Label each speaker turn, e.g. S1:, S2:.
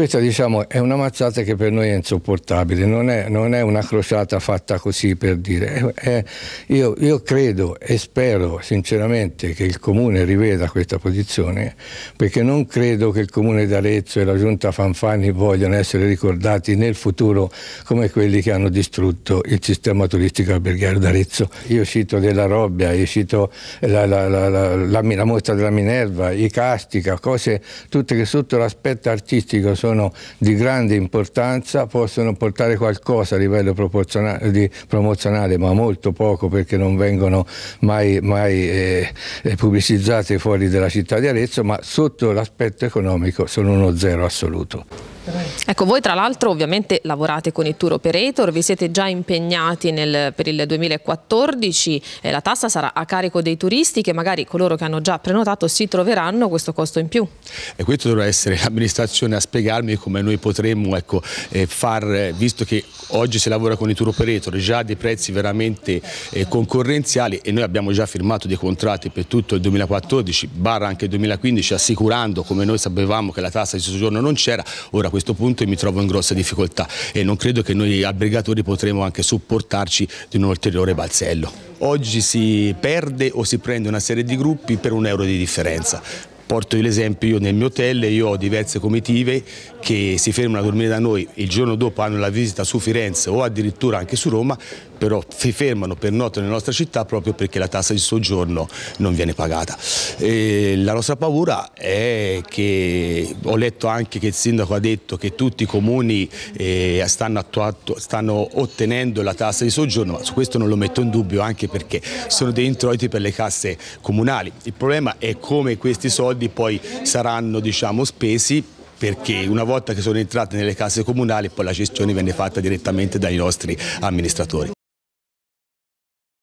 S1: questa diciamo, è una mazzata che per noi è insopportabile, non è, non è una crociata fatta così per dire. È, è, io, io, credo e spero sinceramente che il Comune riveda questa posizione perché non credo che il Comune d'Arezzo e la Giunta Fanfani vogliano essere ricordati nel futuro come quelli che hanno distrutto il sistema turistico alberghiero d'Arezzo. Io cito della Robbia, io cito la, la, la, la, la mostra della Minerva, i Castica, cose tutte che sotto l'aspetto artistico sono sono di grande importanza, possono portare qualcosa a livello promozionale, ma molto poco perché non vengono mai, mai eh, pubblicizzate fuori della città di Arezzo, ma sotto l'aspetto economico sono uno zero assoluto.
S2: Ecco, voi tra l'altro ovviamente lavorate con i tour operator, vi siete già impegnati nel, per il 2014, eh, la tassa sarà a carico dei turisti che magari coloro che hanno già prenotato si troveranno questo costo in più.
S3: E questo dovrà essere l'amministrazione a spiegarmi come noi potremmo ecco, eh, far, eh, visto che oggi si lavora con i tour operator, già dei prezzi veramente eh, concorrenziali e noi abbiamo già firmato dei contratti per tutto il 2014, barra anche il 2015, assicurando come noi sapevamo che la tassa di soggiorno non c'era, ora questo punto mi trovo in grossa difficoltà e non credo che noi albergatori potremo anche supportarci di un ulteriore balzello. Oggi si perde o si prende una serie di gruppi per un euro di differenza. Porto l'esempio, io nel mio hotel io ho diverse comitive che si fermano a dormire da noi, il giorno dopo hanno la visita su Firenze o addirittura anche su Roma, però si fermano per notte nella nostra città proprio perché la tassa di soggiorno non viene pagata. E la nostra paura è che ho letto anche che il sindaco ha detto che tutti i comuni eh, stanno, attuato, stanno ottenendo la tassa di soggiorno, ma su questo non lo metto in dubbio anche perché sono dei introiti per le casse comunali. Il problema è come questi soldi poi saranno diciamo, spesi perché una volta che sono entrate nelle casse comunali poi la gestione viene fatta direttamente dai nostri amministratori.